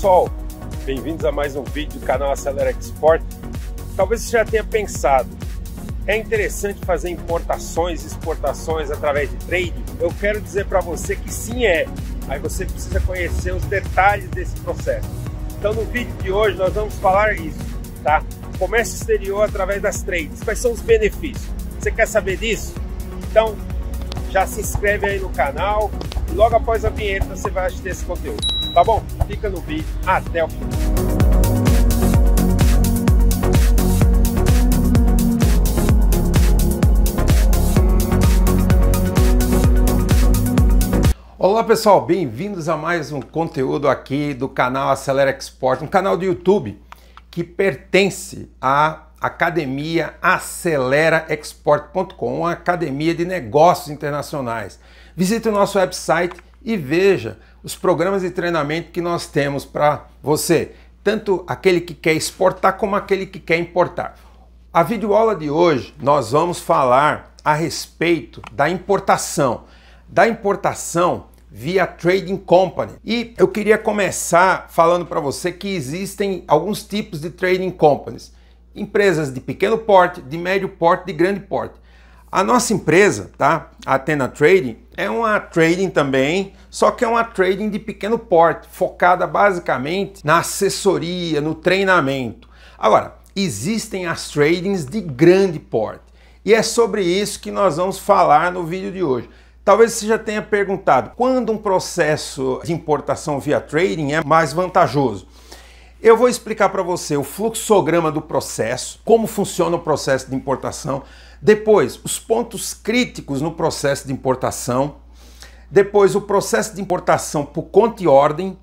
pessoal, bem-vindos a mais um vídeo do canal Acelera Export. Talvez você já tenha pensado, é interessante fazer importações e exportações através de trade? Eu quero dizer para você que sim é, aí você precisa conhecer os detalhes desse processo. Então no vídeo de hoje nós vamos falar isso, tá? Comércio exterior através das trades, quais são os benefícios? Você quer saber disso? Então já se inscreve aí no canal, e logo após a vinheta você vai assistir esse conteúdo tá bom? Fica no vídeo até o final. Olá pessoal, bem-vindos a mais um conteúdo aqui do canal Acelera Export, um canal do YouTube que pertence à academia aceleraexport.com, uma academia de negócios internacionais. Visite o nosso website e veja os programas de treinamento que nós temos para você, tanto aquele que quer exportar como aquele que quer importar. A videoaula de hoje nós vamos falar a respeito da importação, da importação via trading company. E eu queria começar falando para você que existem alguns tipos de trading companies, empresas de pequeno porte, de médio porte, de grande porte. A nossa empresa, tá? A Atena Trading, é uma trading também, só que é uma trading de pequeno porte, focada basicamente na assessoria, no treinamento. Agora, existem as tradings de grande porte. E é sobre isso que nós vamos falar no vídeo de hoje. Talvez você já tenha perguntado quando um processo de importação via trading é mais vantajoso. Eu vou explicar para você o fluxograma do processo, como funciona o processo de importação, depois, os pontos críticos no processo de importação. Depois, o processo de importação por conta e ordem.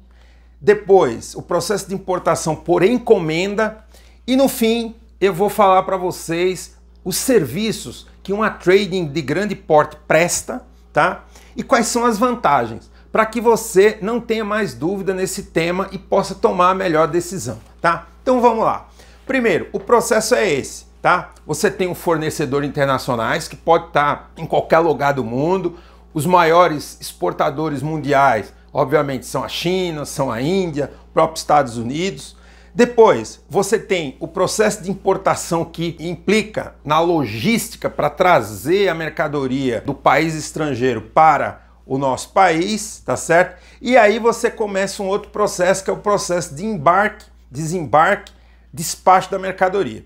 Depois, o processo de importação por encomenda. E no fim, eu vou falar para vocês os serviços que uma trading de grande porte presta, tá? E quais são as vantagens para que você não tenha mais dúvida nesse tema e possa tomar a melhor decisão, tá? Então vamos lá. Primeiro, o processo é esse tá? Você tem um fornecedor internacionais que pode estar tá em qualquer lugar do mundo. Os maiores exportadores mundiais, obviamente, são a China, são a Índia, próprios Estados Unidos. Depois, você tem o processo de importação que implica na logística para trazer a mercadoria do país estrangeiro para o nosso país, tá certo? E aí você começa um outro processo que é o processo de embarque, desembarque, despacho da mercadoria.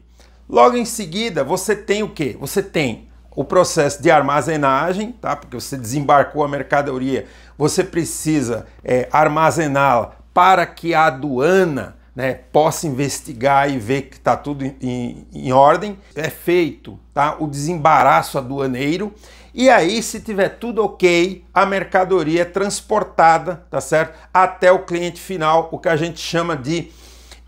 Logo em seguida, você tem o que? Você tem o processo de armazenagem, tá? Porque você desembarcou a mercadoria, você precisa é, armazená-la para que a aduana né, possa investigar e ver que está tudo em, em, ordem. É feito tá? o desembaraço aduaneiro. E aí, se tiver tudo ok, a mercadoria é transportada, tá certo? Até o cliente final, o que a gente chama de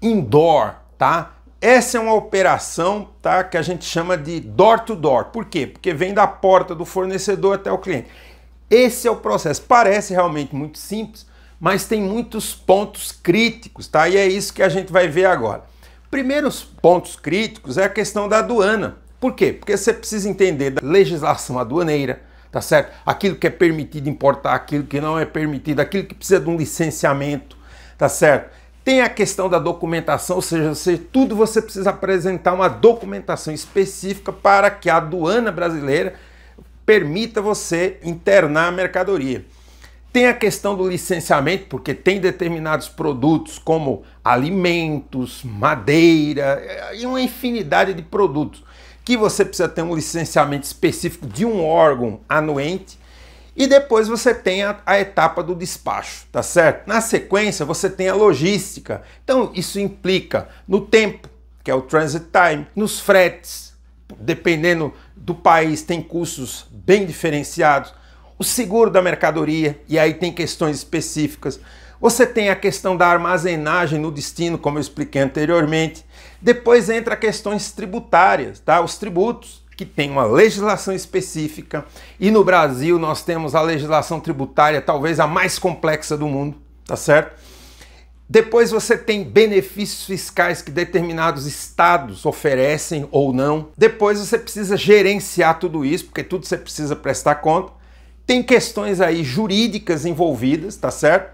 indoor, tá? Essa é uma operação tá, que a gente chama de door-to-door. -door. Por quê? Porque vem da porta do fornecedor até o cliente. Esse é o processo. Parece realmente muito simples, mas tem muitos pontos críticos, tá? E é isso que a gente vai ver agora. Primeiros pontos críticos é a questão da aduana. Por quê? Porque você precisa entender da legislação aduaneira, tá certo? Aquilo que é permitido importar, aquilo que não é permitido, aquilo que precisa de um licenciamento, tá certo? Tem a questão da documentação, ou seja, tudo você precisa apresentar uma documentação específica para que a aduana brasileira permita você internar a mercadoria. Tem a questão do licenciamento, porque tem determinados produtos como alimentos, madeira eh, e uma infinidade de produtos que você precisa ter um licenciamento específico de um órgão anuente e depois você tem a, a, etapa do despacho, tá certo? Na sequência, você tem a logística. Então, isso implica no tempo, que é o transit time, nos fretes, dependendo do país, tem custos bem diferenciados, o seguro da mercadoria, e aí tem questões específicas. Você tem a questão da armazenagem no destino, como eu expliquei anteriormente. Depois entra questões tributárias, tá? Os tributos que tem uma legislação específica e no Brasil nós temos a legislação tributária talvez a mais complexa do mundo, tá certo? Depois você tem benefícios fiscais que determinados estados oferecem ou não. Depois você precisa gerenciar tudo isso, porque tudo você precisa prestar conta. Tem questões aí jurídicas envolvidas, tá certo?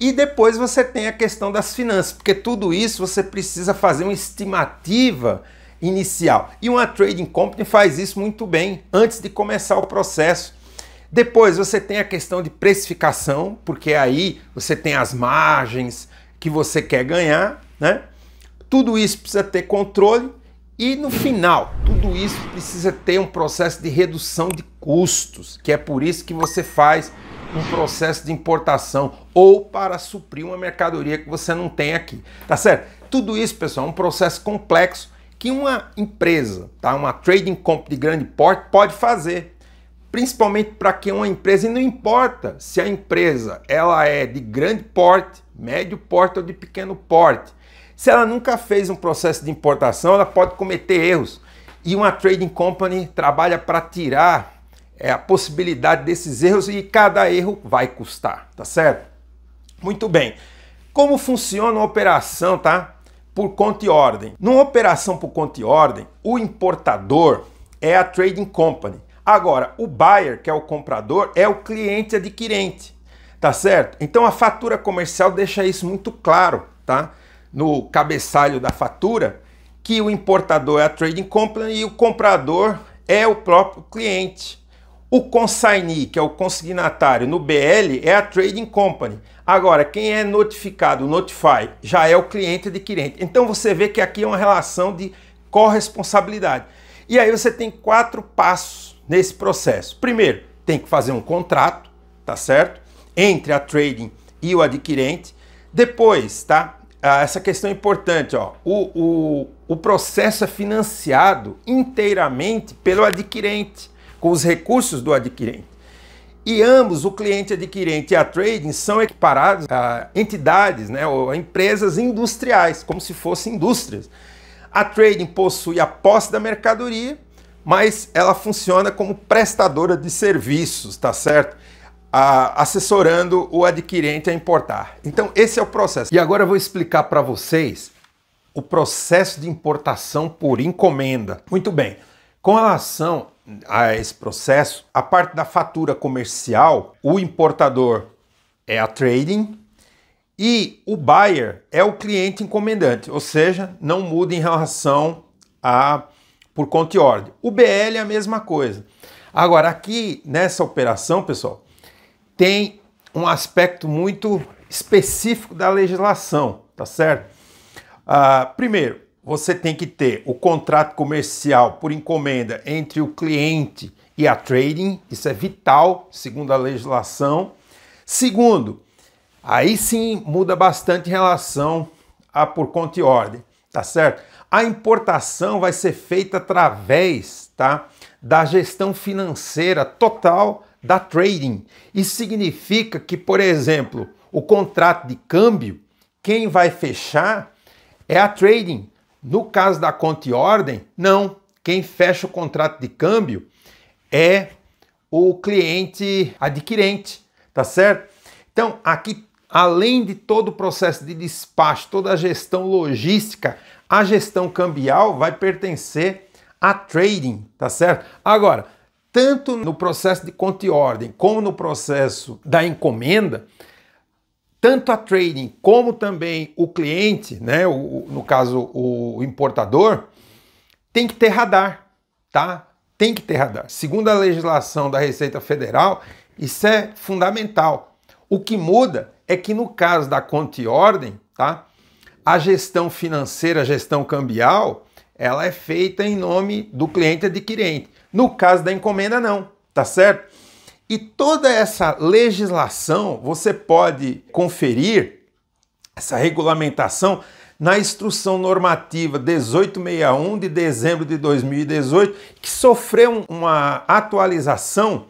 E depois você tem a questão das finanças, porque tudo isso você precisa fazer uma estimativa inicial. E uma trading company faz isso muito bem antes de começar o processo. Depois você tem a questão de precificação, porque aí você tem as margens que você quer ganhar, né? Tudo isso precisa ter controle e no final, tudo isso precisa ter um processo de redução de custos, que é por isso que você faz um processo de importação ou para suprir uma mercadoria que você não tem aqui, tá certo? Tudo isso, pessoal, é um processo complexo que uma empresa, tá, uma trading company de grande porte pode fazer, principalmente para que uma empresa, e não importa se a empresa ela é de grande porte, médio porte ou de pequeno porte, se ela nunca fez um processo de importação, ela pode cometer erros. E uma trading company trabalha para tirar é, a possibilidade desses erros e cada erro vai custar, tá certo? Muito bem. Como funciona a operação, tá? por conta e ordem. Numa operação por conta e ordem, o importador é a trading company. Agora, o buyer, que é o comprador, é o cliente adquirente, tá certo? Então a fatura comercial deixa isso muito claro, tá? No cabeçalho da fatura, que o importador é a trading company e o comprador é o próprio cliente. O consignee, que é o consignatário no BL, é a trading company. Agora, quem é notificado, notify, já é o cliente adquirente. Então você vê que aqui é uma relação de corresponsabilidade. E aí você tem quatro passos nesse processo. Primeiro, tem que fazer um contrato, tá certo? Entre a trading e o adquirente. Depois, tá? Ah, essa questão é importante, ó. O, o, o processo é financiado inteiramente pelo adquirente com os recursos do adquirente. E ambos, o cliente adquirente e a trading, são equiparados a entidades né, ou a empresas industriais, como se fossem indústrias. A trading possui a posse da mercadoria, mas ela funciona como prestadora de serviços, tá certo? A, assessorando o adquirente a importar. Então, esse é o processo. E agora eu vou explicar para vocês o processo de importação por encomenda. Muito bem. Com relação a esse processo, a parte da fatura comercial, o importador é a trading e o buyer é o cliente encomendante, ou seja, não muda em relação a por conta e ordem. O BL é a mesma coisa. Agora aqui nessa operação, pessoal, tem um aspecto muito específico da legislação, tá certo? Uh, primeiro, você tem que ter o contrato comercial por encomenda entre o cliente e a trading, isso é vital, segundo a legislação. Segundo, aí sim muda bastante em relação a por conta e ordem, tá certo? A importação vai ser feita através, tá, da gestão financeira total da trading. Isso significa que, por exemplo, o contrato de câmbio, quem vai fechar é a trading, no caso da conta e ordem, não. Quem fecha o contrato de câmbio é o cliente adquirente, tá certo? Então, aqui, além de todo o processo de despacho, toda a gestão logística, a gestão cambial vai pertencer a trading, tá certo? Agora, tanto no processo de conta e ordem como no processo da encomenda, tanto a trading como também o cliente, né, o, no caso o importador, tem que ter radar, tá? Tem que ter radar. Segundo a legislação da Receita Federal, isso é fundamental. O que muda é que no caso da conta e ordem, tá? A gestão financeira, a gestão cambial, ela é feita em nome do cliente adquirente. No caso da encomenda não, tá certo? E toda essa legislação você pode conferir, essa regulamentação, na instrução normativa 1861 de dezembro de 2018, que sofreu uma atualização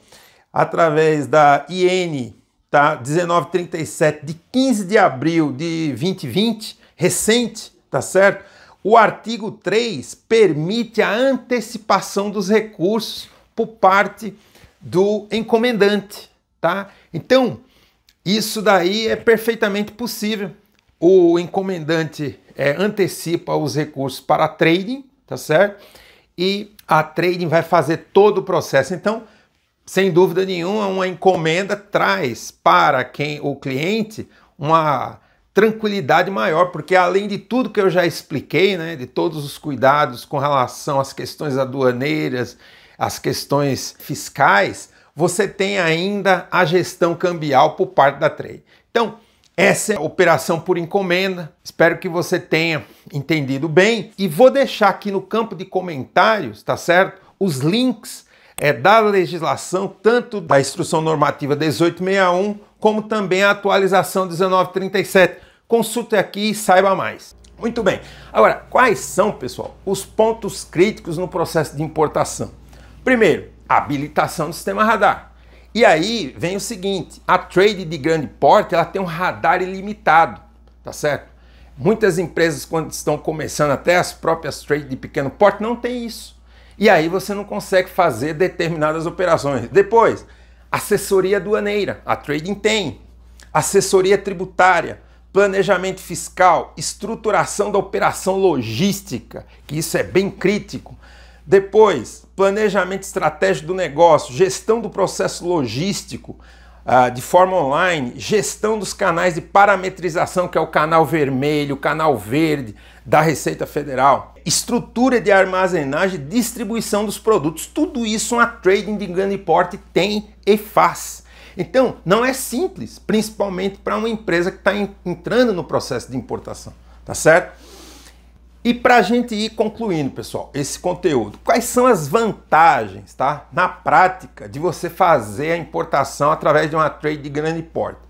através da IN tá? 1937 de 15 de abril de 2020, recente, tá certo? O artigo 3 permite a antecipação dos recursos por parte do encomendante, tá? Então, isso daí é perfeitamente possível. O encomendante é, antecipa os recursos para a trading, tá certo? E a trading vai fazer todo o processo. Então, sem dúvida nenhuma, uma encomenda traz para quem o cliente uma tranquilidade maior, porque além de tudo que eu já expliquei, né, de todos os cuidados com relação às questões aduaneiras as questões fiscais, você tem ainda a gestão cambial por parte da Trade. Então, essa é a operação por encomenda. Espero que você tenha entendido bem e vou deixar aqui no campo de comentários, tá certo? Os links é, da legislação, tanto da Instrução Normativa 1861, como também a atualização 1937. Consulte aqui e saiba mais. Muito bem. Agora, quais são, pessoal, os pontos críticos no processo de importação? Primeiro, habilitação do sistema radar. E aí vem o seguinte, a trade de grande porte, ela tem um radar ilimitado, tá certo? Muitas empresas quando estão começando até as próprias trades de pequeno porte não tem isso. E aí você não consegue fazer determinadas operações. Depois, assessoria aduaneira, a trading tem, assessoria tributária, planejamento fiscal, estruturação da operação logística, que isso é bem crítico. Depois, planejamento estratégico do negócio, gestão do processo logístico ah, de forma online, gestão dos canais de parametrização, que é o canal vermelho, o canal verde da Receita Federal, estrutura de armazenagem, distribuição dos produtos. Tudo isso uma trading de grande porte tem e faz. Então, não é simples, principalmente para uma empresa que está entrando no processo de importação, tá certo? E para a gente ir concluindo, pessoal, esse conteúdo, quais são as vantagens, tá? Na prática, de você fazer a importação através de uma trade de grande porte.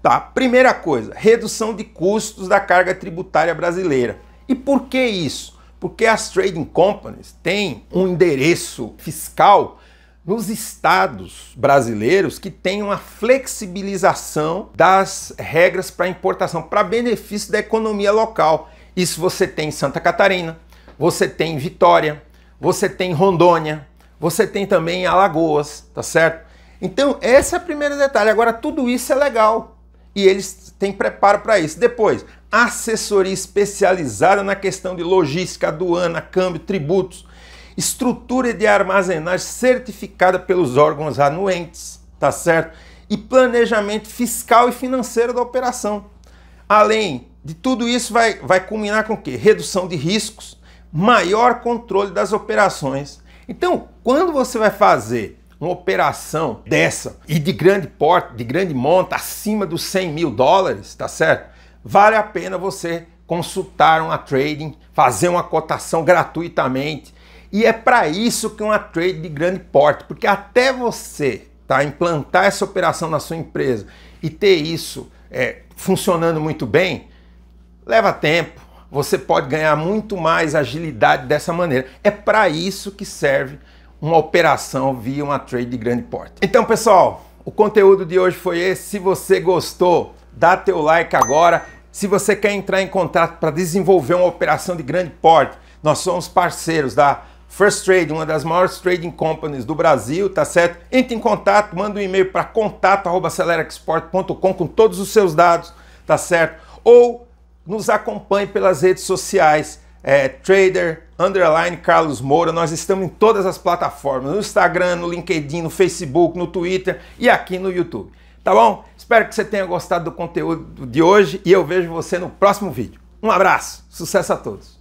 Tá? Primeira coisa, redução de custos da carga tributária brasileira. E por que isso? Porque as trading companies têm um endereço fiscal nos estados brasileiros que tem uma flexibilização das regras para importação para benefício da economia local. Isso você tem em Santa Catarina, você tem em Vitória, você tem em Rondônia, você tem também em Alagoas, tá certo? Então, esse é o primeiro detalhe. Agora, tudo isso é legal e eles têm preparo para isso. Depois, assessoria especializada na questão de logística, aduana, câmbio, tributos, estrutura de armazenagem certificada pelos órgãos anuentes, tá certo? E planejamento fiscal e financeiro da operação. Além de tudo isso vai, vai culminar com o quê? Redução de riscos, maior controle das operações. Então, quando você vai fazer uma operação dessa e de grande porte, de grande monta, acima dos 100 mil dólares, tá certo? Vale a pena você consultar uma trading, fazer uma cotação gratuitamente. E é para isso que uma trade de grande porte, porque até você tá, implantar essa operação na sua empresa e ter isso é, funcionando muito bem, Leva tempo, você pode ganhar muito mais agilidade dessa maneira. É para isso que serve uma operação via uma trade de grande porte. Então, pessoal, o conteúdo de hoje foi esse. Se você gostou, dá teu like agora. Se você quer entrar em contato para desenvolver uma operação de grande porte, nós somos parceiros da First Trade, uma das maiores trading companies do Brasil, tá certo? Entre em contato, manda um e-mail para contato.acelerexport.com com todos os seus dados, tá certo? Ou nos acompanhe pelas redes sociais, é, Trader, underline Carlos Moura. Nós estamos em todas as plataformas, no Instagram, no LinkedIn, no Facebook, no Twitter e aqui no YouTube. Tá bom? Espero que você tenha gostado do conteúdo de hoje e eu vejo você no próximo vídeo. Um abraço, sucesso a todos!